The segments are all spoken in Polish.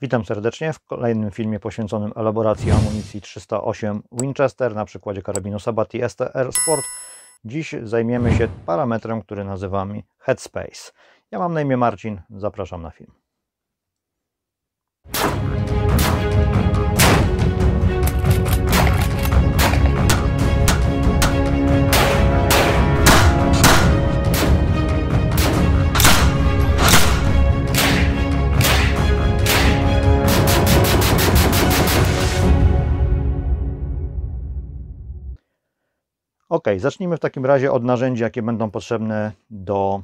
Witam serdecznie w kolejnym filmie poświęconym elaboracji amunicji 308 Winchester na przykładzie karabinu Sabati STR Sport. Dziś zajmiemy się parametrem, który nazywamy Headspace. Ja mam na imię Marcin, zapraszam na film. Ok, zacznijmy w takim razie od narzędzi, jakie będą potrzebne do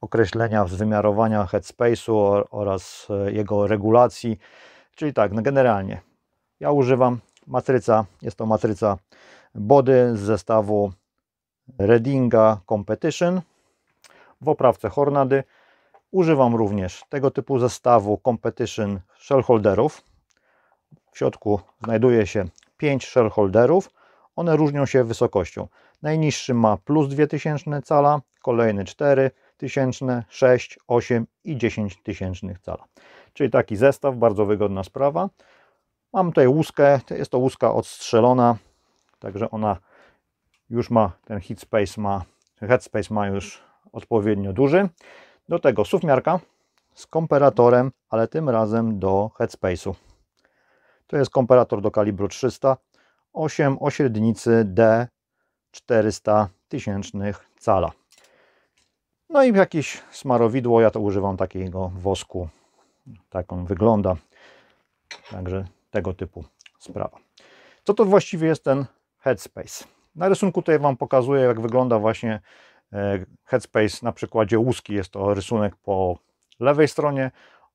określenia, wymiarowania headspace'u oraz e, jego regulacji. Czyli tak, no generalnie ja używam matryca, jest to matryca Body z zestawu Readinga Competition w oprawce Hornady. Używam również tego typu zestawu Competition shell holderów. W środku znajduje się 5 holderów. One różnią się wysokością. Najniższy ma plus 2000 cala, kolejny 4000, 6, 8 i 10 tysięcznych cala. Czyli taki zestaw, bardzo wygodna sprawa. Mam tutaj łuskę, jest to łuska odstrzelona, także ona już ma, ten headspace ma, headspace ma już odpowiednio duży. Do tego suwmiarka z komperatorem, ale tym razem do headspace'u. To jest komperator do kalibru 300, 8 o średnicy D 400 tysięcznych cala. No i jakieś smarowidło, ja to używam takiego wosku, tak on wygląda. Także tego typu sprawa. Co to właściwie jest ten headspace? Na rysunku tutaj Wam pokazuję, jak wygląda właśnie e, headspace na przykładzie łuski. Jest to rysunek po lewej stronie,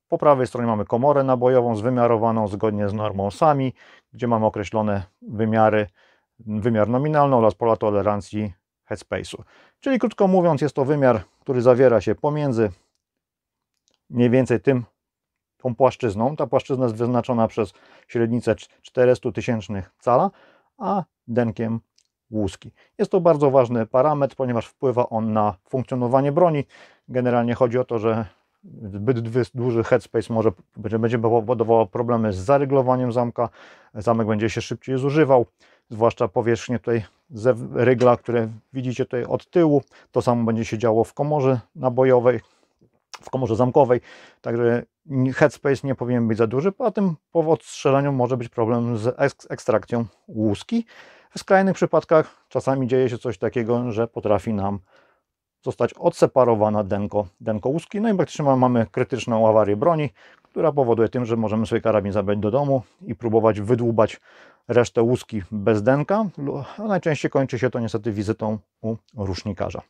po prawej stronie mamy komorę nabojową zwymiarowaną zgodnie z normą SAMI, gdzie mamy określone wymiary, wymiar nominalny oraz pola tolerancji headspace'u. Czyli krótko mówiąc jest to wymiar, który zawiera się pomiędzy mniej więcej tym, tą płaszczyzną. Ta płaszczyzna jest wyznaczona przez średnicę 400 tysięcznych cala, a denkiem łuski. Jest to bardzo ważny parametr, ponieważ wpływa on na funkcjonowanie broni. Generalnie chodzi o to, że zbyt duży headspace może będzie powodował problemy z zaryglowaniem zamka, zamek będzie się szybciej zużywał, zwłaszcza powierzchnię tutaj rygla, które widzicie tutaj od tyłu, to samo będzie się działo w komorze nabojowej, w komorze zamkowej, także headspace nie powinien być za duży, a tym po odstrzeleniu może być problem z ekstrakcją łuski. W skrajnych przypadkach czasami dzieje się coś takiego, że potrafi nam zostać odseparowana denko, denko łuski. No i praktycznie mamy krytyczną awarię broni, która powoduje tym, że możemy sobie karabin zabrać do domu i próbować wydłubać resztę łuski bez denka. A najczęściej kończy się to niestety wizytą u rusznikarza.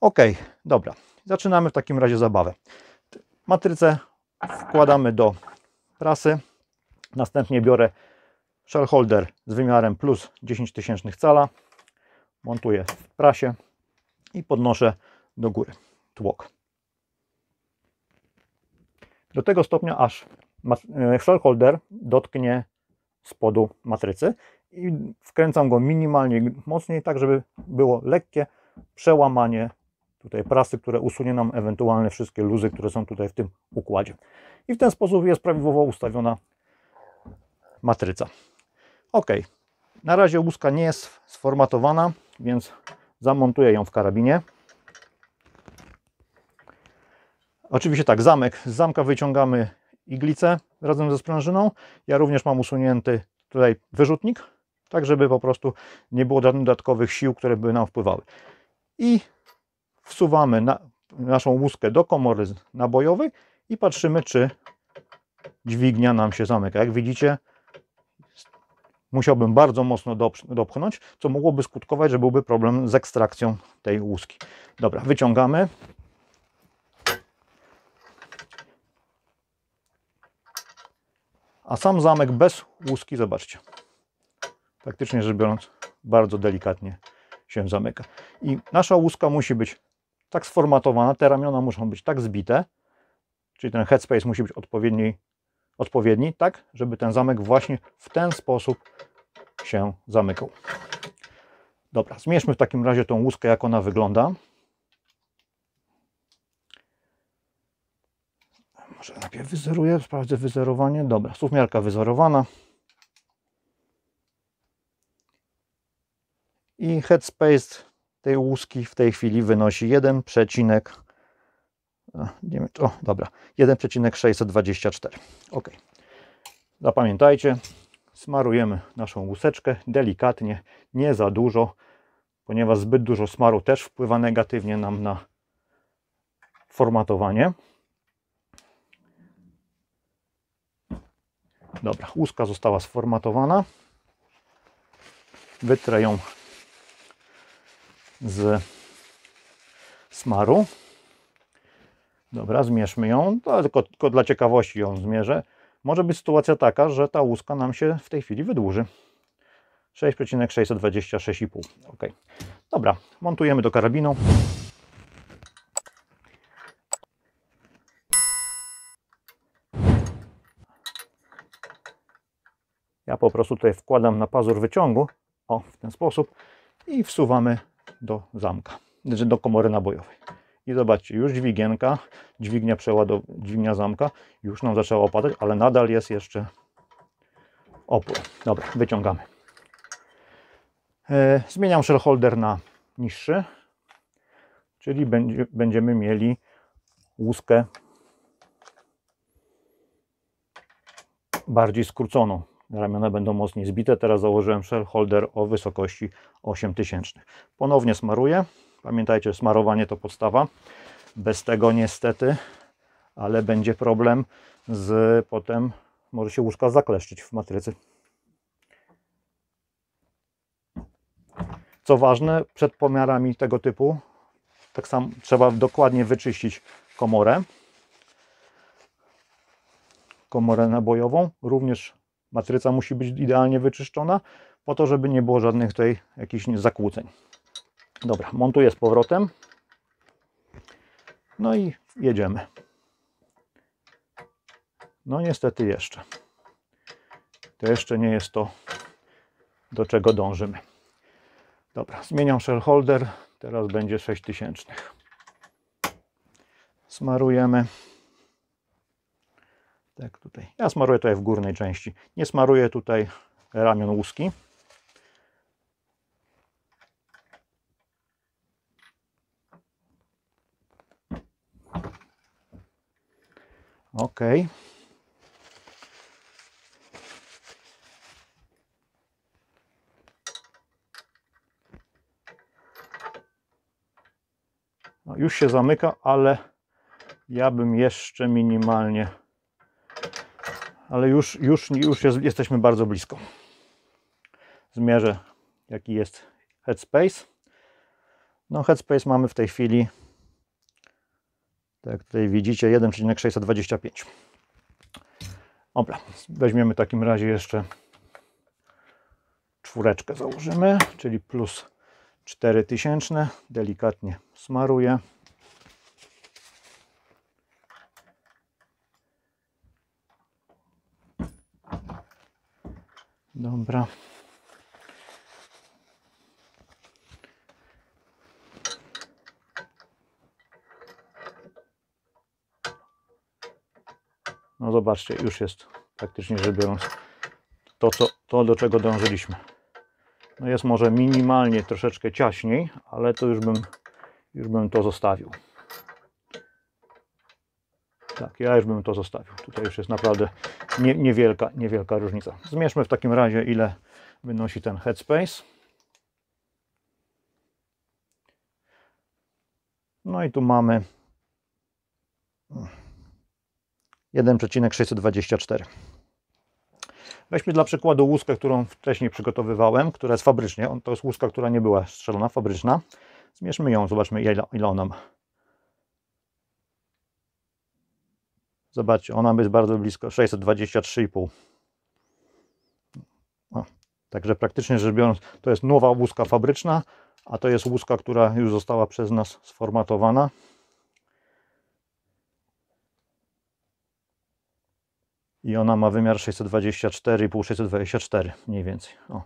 Ok, dobra. Zaczynamy w takim razie zabawę. Matrycę wkładamy do prasy. Następnie biorę shell holder z wymiarem plus 10 tysięcznych cala. Montuję w prasie i podnoszę do góry tłok. Do tego stopnia, aż shell holder dotknie spodu matrycy i wkręcam go minimalnie mocniej, tak żeby było lekkie przełamanie tutaj prasy, które usunie nam ewentualne wszystkie luzy, które są tutaj w tym układzie. I w ten sposób jest prawidłowo ustawiona matryca. Ok, na razie łuska nie jest sformatowana, więc Zamontuję ją w karabinie. Oczywiście tak, zamek. Z zamka wyciągamy iglicę razem ze sprężyną. Ja również mam usunięty tutaj wyrzutnik, tak żeby po prostu nie było dodatkowych sił, które by nam wpływały. I wsuwamy na naszą łuskę do komory nabojowej i patrzymy, czy dźwignia nam się zamyka. Jak widzicie, musiałbym bardzo mocno dopchnąć, co mogłoby skutkować, że byłby problem z ekstrakcją tej łuski. Dobra, wyciągamy. A sam zamek bez łuski, zobaczcie, praktycznie rzecz biorąc, bardzo delikatnie się zamyka. I nasza łuska musi być tak sformatowana, te ramiona muszą być tak zbite, czyli ten headspace musi być odpowiedniej odpowiedni, tak żeby ten zamek właśnie w ten sposób się zamykał. Dobra, zmierzmy w takim razie tą łuskę, jak ona wygląda. Może najpierw wyzeruję, sprawdzę wyzerowanie. Dobra, suwmiarka wyzerowana. I headspace tej łuski w tej chwili wynosi 1,8 9, o, dobra, 1,624. Ok. Zapamiętajcie, smarujemy naszą łuseczkę delikatnie, nie za dużo, ponieważ zbyt dużo smaru też wpływa negatywnie nam na formatowanie. Dobra, łuska została sformatowana. Wytrę ją z smaru. Dobra, zmierzmy ją, no, tylko, tylko dla ciekawości ją zmierzę. Może być sytuacja taka, że ta łuska nam się w tej chwili wydłuży. 6,626,5. Ok. Dobra, montujemy do karabinu. Ja po prostu tutaj wkładam na pazur wyciągu, o, w ten sposób, i wsuwamy do zamka, znaczy do komory nabojowej. I zobaczcie, już dźwigienka, dźwignia, przeładow dźwignia zamka już nam zaczęła opadać, ale nadal jest jeszcze opór. Dobra, wyciągamy. E, zmieniam shellholder na niższy, czyli będziemy mieli łuskę bardziej skróconą. Ramiona będą mocniej zbite. Teraz założyłem shellholder o wysokości 8000. Ponownie smaruję. Pamiętajcie, smarowanie to podstawa. Bez tego niestety, ale będzie problem z potem, może się łóżka zakleszczyć w matrycy. Co ważne, przed pomiarami tego typu, tak samo trzeba dokładnie wyczyścić komorę, komorę nabojową. Również matryca musi być idealnie wyczyszczona, po to, żeby nie było żadnych tutaj jakichś zakłóceń. Dobra, montuję z powrotem. No i jedziemy. No niestety jeszcze. To jeszcze nie jest to, do czego dążymy. Dobra, zmieniam holder. Teraz będzie 6000. Smarujemy. Tak tutaj. Ja smaruję tutaj w górnej części. Nie smaruję tutaj ramion łuski. Ok. No, już się zamyka, ale ja bym jeszcze minimalnie, ale już, już, już jest, jesteśmy bardzo blisko. Zmierzę, jaki jest headspace. No, headspace mamy w tej chwili tak jak tutaj widzicie, 1,625. Dobra, weźmiemy w takim razie jeszcze czwóreczkę założymy, czyli plus 4000, delikatnie smaruję. Dobra. No zobaczcie, już jest praktycznie rzecz biorąc to, co, to do czego dążyliśmy. No jest może minimalnie troszeczkę ciaśniej, ale to już bym, już bym to zostawił. Tak, ja już bym to zostawił. Tutaj już jest naprawdę nie, niewielka, niewielka różnica. Zmierzmy w takim razie, ile wynosi ten headspace. No i tu mamy 1,624. Weźmy dla przykładu łuskę, którą wcześniej przygotowywałem, która jest fabrycznie. To jest łuska, która nie była strzelona, fabryczna. Zmierzmy ją, zobaczmy ile, ona ma. Zobaczcie, ona jest bardzo blisko 623,5. Także praktycznie rzecz biorąc, to jest nowa łuska fabryczna, a to jest łuska, która już została przez nas sformatowana. i ona ma wymiar 624, pół 624 mniej więcej. O,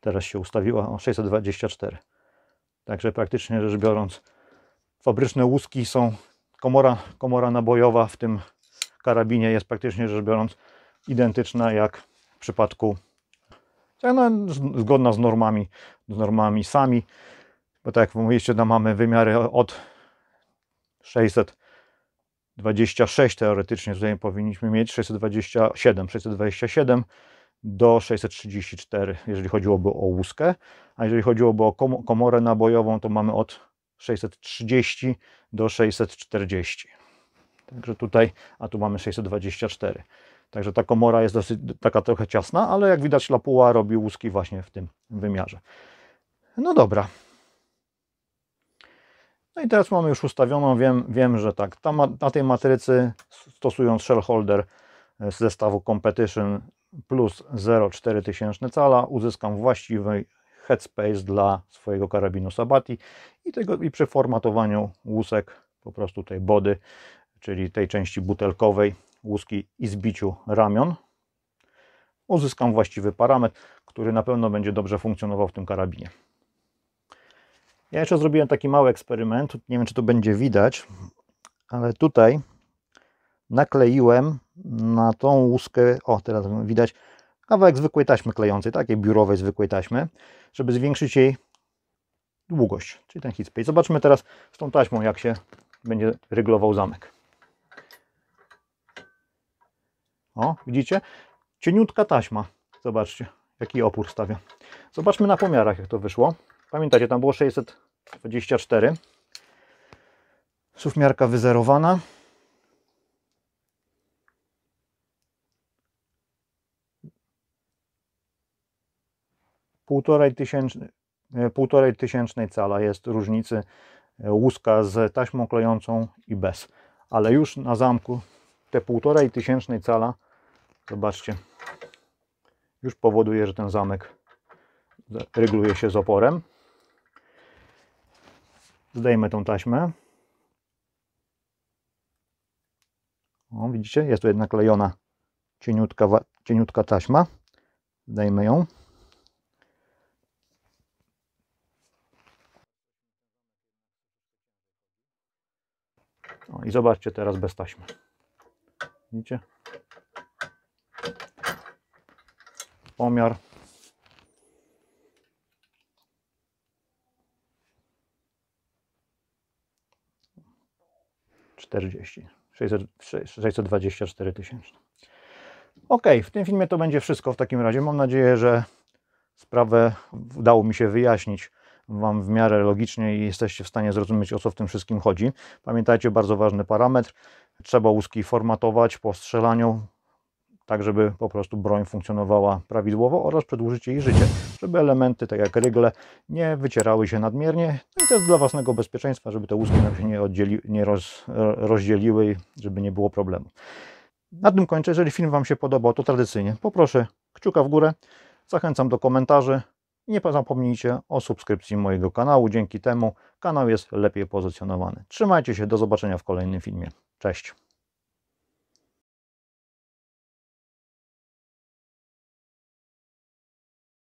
teraz się ustawiła o 624. Także praktycznie rzecz biorąc, fabryczne łuski są, komora, komora nabojowa w tym karabinie jest praktycznie rzecz biorąc identyczna jak w przypadku no, no zgodna z normami, z normami sami, bo tak jak mówiliście, no mamy wymiary od 600 26 teoretycznie tutaj powinniśmy mieć, 627, 627 do 634, jeżeli chodziłoby o łuskę, a jeżeli chodziłoby o komorę nabojową, to mamy od 630 do 640. Także tutaj, a tu mamy 624. Także ta komora jest dosyć, taka trochę ciasna, ale jak widać Lapuła robi łuski właśnie w tym wymiarze. No dobra, no i teraz mamy już ustawioną, wiem, wiem że tak, na tej matrycy stosując shell holder e, z zestawu Competition plus 0,4 tysięczne cala uzyskam właściwy headspace dla swojego karabinu Sabati i, tego, i przy formatowaniu łusek po prostu tej body, czyli tej części butelkowej łuski i zbiciu ramion uzyskam właściwy parametr, który na pewno będzie dobrze funkcjonował w tym karabinie. Ja jeszcze zrobiłem taki mały eksperyment, nie wiem czy to będzie widać, ale tutaj nakleiłem na tą łuskę, o teraz widać, kawałek zwykłej taśmy klejącej, takiej biurowej zwykłej taśmy, żeby zwiększyć jej długość, czyli ten hit Zobaczmy teraz z tą taśmą, jak się będzie ryglował zamek. O, widzicie? Cieniutka taśma. Zobaczcie, jaki opór stawia. Zobaczmy na pomiarach, jak to wyszło. Pamiętacie, tam było 624. Sufmiarka wyzerowana. Półtorej, tysięczny, półtorej tysięcznej cala jest różnicy e, łuska z taśmą klejącą i bez. Ale już na zamku te półtorej tysięcznej cala, zobaczcie, już powoduje, że ten zamek rygluje się z oporem. Zdejmę tą taśmę. O, widzicie? Jest tu jednak klejona cieniutka, cieniutka taśma. Zdejmę ją. O, I zobaczcie teraz bez taśmy. Widzicie? Pomiar 40, 624 tysięczne. Ok, w tym filmie to będzie wszystko w takim razie. Mam nadzieję, że sprawę udało mi się wyjaśnić Wam w miarę logicznie i jesteście w stanie zrozumieć, o co w tym wszystkim chodzi. Pamiętajcie, bardzo ważny parametr. Trzeba łuski formatować po strzelaniu, tak żeby po prostu broń funkcjonowała prawidłowo oraz przedłużyć jej życie, żeby elementy, tak jak rygle, nie wycierały się nadmiernie. No i to jest dla własnego bezpieczeństwa, żeby te łuski nam się nie, oddzieli, nie roz, rozdzieliły i żeby nie było problemu. Na tym kończę. Jeżeli film Wam się podobał, to tradycyjnie poproszę kciuka w górę. Zachęcam do komentarzy. I nie zapomnijcie o subskrypcji mojego kanału. Dzięki temu kanał jest lepiej pozycjonowany. Trzymajcie się, do zobaczenia w kolejnym filmie. Cześć!